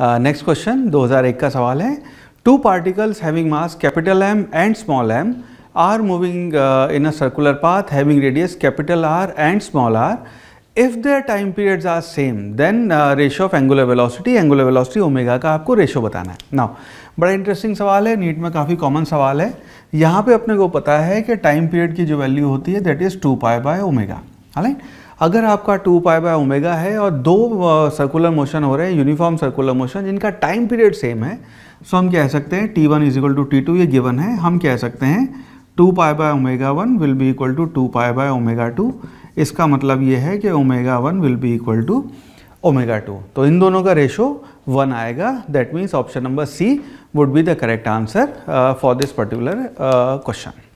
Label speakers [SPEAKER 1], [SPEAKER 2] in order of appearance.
[SPEAKER 1] next question 2001 का सवाल है two particles having mass capital M and small m are moving in a circular path having radius capital R and small r if their time periods are same then ratio of angular velocity angular velocity omega का आपको ratio बताना है now बड़ा interesting सवाल है NEET में काफ़ी common सवाल है यहाँ पे अपने को पता है कि टाइम पीरियड की जो वैल्यू होती है that is two pi by omega align अगर आपका टू पाई बाय ओमेगा है और दो सर्कुलर मोशन हो रहे हैं यूनिफॉर्म सर्कुलर मोशन जिनका टाइम पीरियड सेम है सो हम कह सकते हैं T one is equal to T two ये गिवन है हम कह सकते हैं two pi by omega one will be equal to two pi by omega two इसका मतलब ये है कि omega one will be equal to omega two तो इन दोनों का रेशो वन आएगा that means option number C would be the correct answer for this particular question